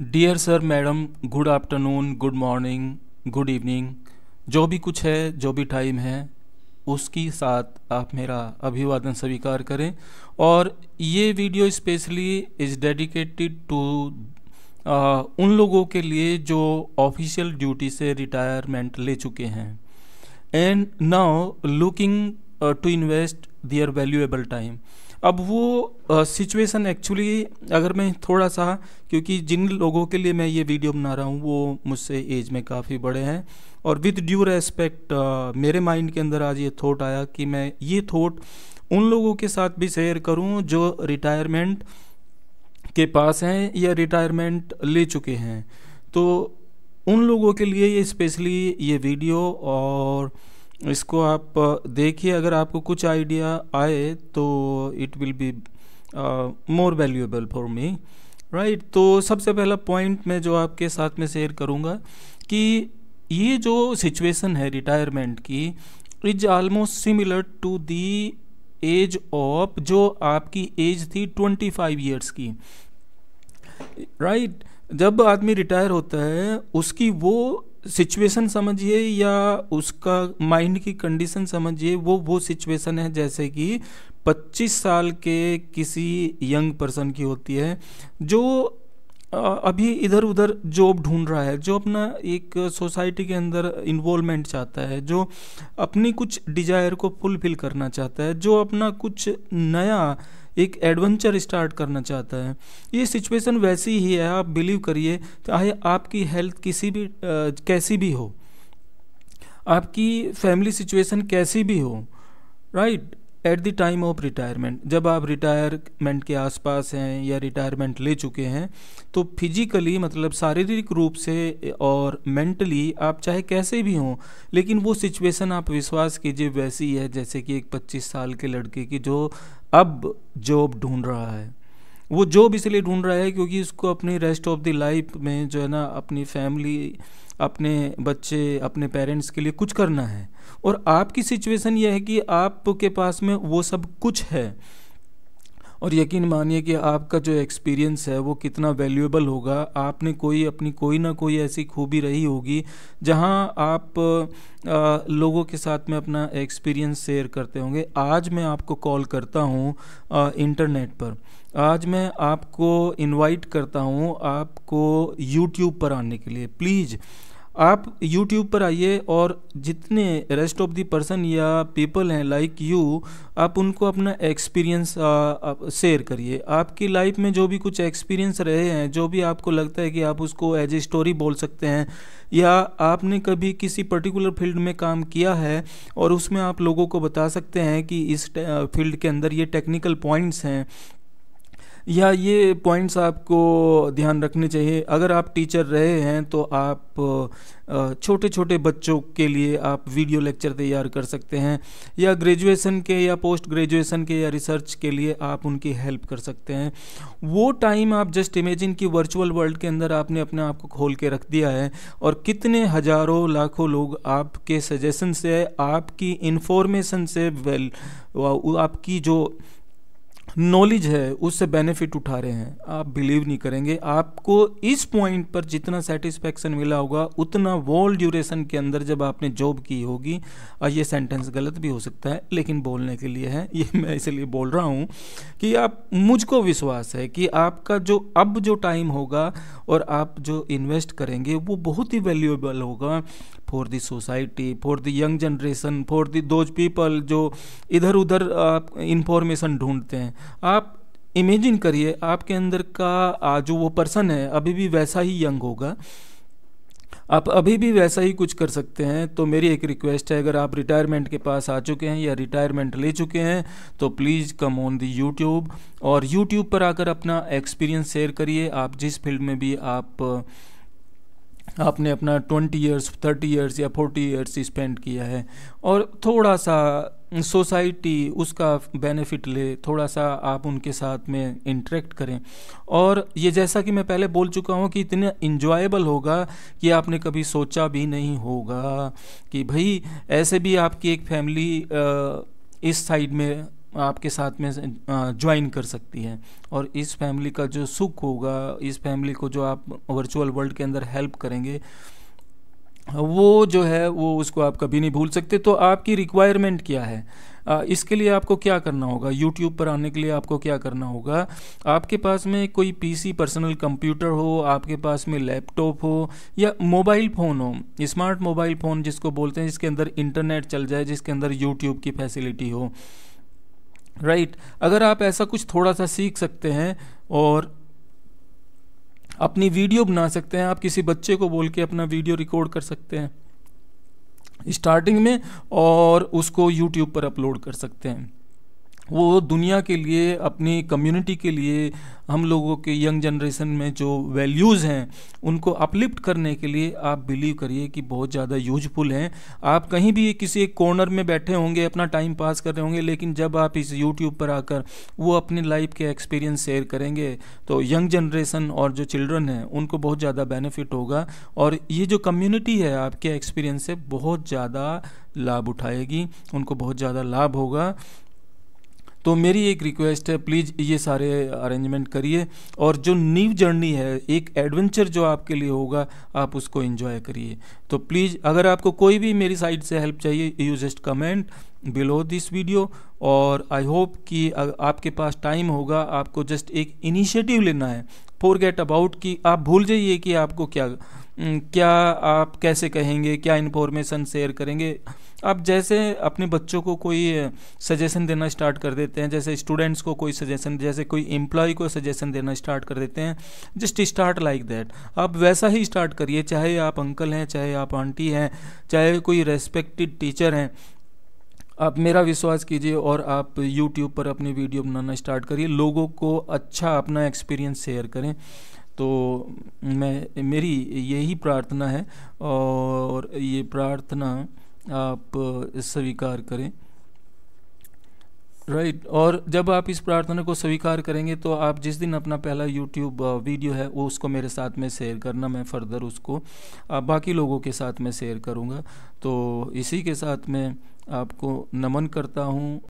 Dear sir madam good afternoon good morning good evening जो भी कुछ है जो भी टाइम है उसकी साथ आप मेरा अभिवादन स्वीकार करें और ये video specially is dedicated to उन लोगों के लिए जो ऑफिशियल ड्यूटी से रिटायरमेंट ले चुके हैं and now looking to invest their valuable time अब वो सिचुएशन एक्चुअली अगर मैं थोड़ा सा क्योंकि जिन लोगों के लिए मैं ये वीडियो बना रहा हूँ वो मुझसे एज में काफ़ी बड़े हैं और विद ड्यू रेस्पेक्ट मेरे माइंड के अंदर आज ये थॉट आया कि मैं ये थॉट उन लोगों के साथ भी शेयर करूँ जो रिटायरमेंट के पास हैं या रिटायरमेंट ले चुके हैं तो उन लोगों के लिए ये स्पेशली ये वीडियो और इसको आप देखिए अगर आपको कुछ आइडिया आए तो it will be more valuable for me right तो सबसे पहला पॉइंट मैं जो आपके साथ में शेयर करूँगा कि ये जो सिचुएशन है रिटायरमेंट की is almost similar to the age of जो आपकी एज थी ट्वेंटी फाइव ईयर्स की राइट right? जब आदमी रिटायर होता है उसकी वो सिचुएशन समझिए या उसका माइंड की कंडीशन समझिए वो वो सिचुएशन है जैसे कि 25 साल के किसी यंग पर्सन की होती है जो अभी इधर उधर जॉब ढूंढ रहा है जो अपना एक सोसाइटी के अंदर इन्वॉल्वमेंट चाहता है जो अपनी कुछ डिजायर को फुलफिल करना चाहता है जो अपना कुछ नया एक एडवेंचर स्टार्ट करना चाहता है ये सिचुएशन वैसी ही है आप बिलीव करिए चाहे आपकी हेल्थ किसी भी आ, कैसी भी हो आपकी फैमिली सिचुएशन कैसी भी हो right at the time of retirement जब आप रिटायरमेंट के आसपास हैं या रिटायरमेंट ले चुके हैं तो फिजिकली मतलब शारीरिक रूप से और मेंटली आप चाहे कैसे भी हों लेकिन वो सिचुएशन आप विश्वास कीजिए वैसी है जैसे कि एक 25 साल के लड़के की जो अब जॉब ढूंढ रहा है वो जॉब इसलिए ढूंढ रहा है क्योंकि इसको अपने रेस्ट ऑफ द लाइफ में जो है ना अपनी फैमिली अपने बच्चे अपने पेरेंट्स के लिए कुछ करना है और आपकी सिचुएशन यह है कि आपके पास में वो सब कुछ है और यकीन मानिए कि आपका जो एक्सपीरियंस है वो कितना वैल्यूएबल होगा आपने कोई अपनी कोई ना कोई ऐसी खूबी रही होगी जहां आप आ, लोगों के साथ में अपना एक्सपीरियंस शेयर करते होंगे आज मैं आपको कॉल करता हूँ इंटरनेट पर आज मैं आपको इनवाइट करता हूँ आपको यूट्यूब पर आने के लिए प्लीज़ आप यूट्यूब पर आइए और जितने रेस्ट ऑफ दी पर्सन या पीपल हैं लाइक यू आप उनको अपना एक्सपीरियंस शेयर करिए आपकी लाइफ में जो भी कुछ एक्सपीरियंस रहे हैं जो भी आपको लगता है कि आप उसको एज ए स्टोरी बोल सकते हैं या आपने कभी किसी पर्टिकुलर फील्ड में काम किया है और उसमें आप लोगों को बता सकते हैं कि इस फील्ड के अंदर ये टेक्निकल पॉइंट्स हैं या ये पॉइंट्स आपको ध्यान रखने चाहिए अगर आप टीचर रहे हैं तो आप छोटे छोटे बच्चों के लिए आप वीडियो लेक्चर तैयार कर सकते हैं या ग्रेजुएशन के या पोस्ट ग्रेजुएशन के या रिसर्च के लिए आप उनकी हेल्प कर सकते हैं वो टाइम आप जस्ट इमेजिन कि वर्चुअल वर्ल्ड के अंदर आपने अपने आप को खोल के रख दिया है और कितने हज़ारों लाखों लोग आपके सजेशन से आपकी इन्फॉर्मेशन से वेल आपकी जो नॉलेज है उससे बेनिफिट उठा रहे हैं आप बिलीव नहीं करेंगे आपको इस पॉइंट पर जितना सेटिस्फेक्शन मिला होगा उतना वॉल ड्यूरेशन के अंदर जब आपने जॉब की होगी और ये सेंटेंस गलत भी हो सकता है लेकिन बोलने के लिए है ये मैं इसलिए बोल रहा हूँ कि आप मुझको विश्वास है कि आपका जो अब जो टाइम होगा और आप जो इन्वेस्ट करेंगे वो बहुत ही वैल्यूएबल होगा for the society for the young generation for the those people जो इधर उधर आप इंफॉर्मेशन ढूंढते हैं आप इमेजिन करिए आपके अंदर का जो वो पर्सन है अभी भी वैसा ही यंग होगा आप अभी भी वैसा ही कुछ कर सकते हैं तो मेरी एक रिक्वेस्ट है अगर आप रिटायरमेंट के पास आ चुके हैं या रिटायरमेंट ले चुके हैं तो please come on the YouTube और यूट्यूब पर आकर अपना एक्सपीरियंस शेयर करिए आप जिस फील्ड में भी आप आपने अपना ट्वेंटी ईयर्स थर्टी ईयर्स या फोर्टी ईयर्स स्पेंड किया है और थोड़ा सा सोसाइटी उसका बेनिफिट ले थोड़ा सा आप उनके साथ में इंटरेक्ट करें और ये जैसा कि मैं पहले बोल चुका हूँ कि इतना इन्जॉयबल होगा कि आपने कभी सोचा भी नहीं होगा कि भाई ऐसे भी आपकी एक फैमिली इस साइड में आपके साथ में ज्वाइन कर सकती है और इस फैमिली का जो सुख होगा इस फैमिली को जो आप वर्चुअल वर्ल्ड के अंदर हेल्प करेंगे वो जो है वो उसको आप कभी नहीं भूल सकते तो आपकी रिक्वायरमेंट क्या है इसके लिए आपको क्या करना होगा यूट्यूब पर आने के लिए आपको क्या करना होगा आपके पास में कोई पीसी पर्सनल कंप्यूटर हो आपके पास में लैपटॉप हो या मोबाइल फ़ोन हो स्मार्ट मोबाइल फ़ोन जिसको बोलते हैं जिसके अंदर इंटरनेट चल जाए जिसके अंदर यूट्यूब की फैसिलिटी हो राइट right? अगर आप ऐसा कुछ थोड़ा सा सीख सकते हैं और अपनी वीडियो बना सकते हैं आप किसी बच्चे को बोल के अपना वीडियो रिकॉर्ड कर सकते हैं स्टार्टिंग में और उसको यूट्यूब पर अपलोड कर सकते हैं वो दुनिया के लिए अपनी कम्युनिटी के लिए हम लोगों के यंग जनरेशन में जो वैल्यूज़ हैं उनको अपलिफ्ट करने के लिए आप बिलीव करिए कि बहुत ज़्यादा यूजफुल हैं आप कहीं भी किसी एक कॉर्नर में बैठे होंगे अपना टाइम पास कर रहे होंगे लेकिन जब आप इस यूट्यूब पर आकर वो अपनी लाइफ के एक्सपीरियंस शेयर करेंगे तो यंग जनरेशन और जो चिल्ड्रन हैं उनको बहुत ज़्यादा बेनिफिट होगा और ये जो कम्यूनिटी है आपके एक्सपीरियंस से बहुत ज़्यादा लाभ उठाएगी उनको बहुत ज़्यादा लाभ होगा तो मेरी एक रिक्वेस्ट है प्लीज़ ये सारे अरेंजमेंट करिए और जो नीव जर्नी है एक एडवेंचर जो आपके लिए होगा आप उसको इन्जॉय करिए तो प्लीज़ अगर आपको कोई भी मेरी साइड से हेल्प चाहिए you just comment below this video और आई होप कि आपके पास टाइम होगा आपको जस्ट एक इनिशिएटिव लेना है फॉरगेट अबाउट कि आप भूल जाइए कि आपको क्या हम्म, क्या आप कैसे कहेंगे क्या इन्फॉर्मेशन शेयर करेंगे आप जैसे अपने बच्चों को कोई सजेशन देना स्टार्ट कर देते हैं जैसे स्टूडेंट्स को कोई सजेशन जैसे कोई एम्प्लॉय को सजेशन देना स्टार्ट कर देते हैं जस्ट स्टार्ट लाइक दैट आप वैसा ही स्टार्ट करिए चाहे आप अंकल हैं चाहे आप आंटी हैं चाहे कोई रेस्पेक्टेड टीचर हैं आप मेरा विश्वास कीजिए और आप YouTube पर अपनी वीडियो बनाना स्टार्ट करिए लोगों को अच्छा अपना एक्सपीरियंस शेयर करें तो मैं मेरी यही प्रार्थना है और ये प्रार्थना आप स्वीकार करें राइट right. और जब आप इस प्रार्थना को स्वीकार करेंगे तो आप जिस दिन अपना पहला यूट्यूब वीडियो है वो उसको मेरे साथ में शेयर करना मैं फर्दर उसको आप बाकी लोगों के साथ में शेयर करूँगा तो इसी के साथ मैं आपको नमन करता हूँ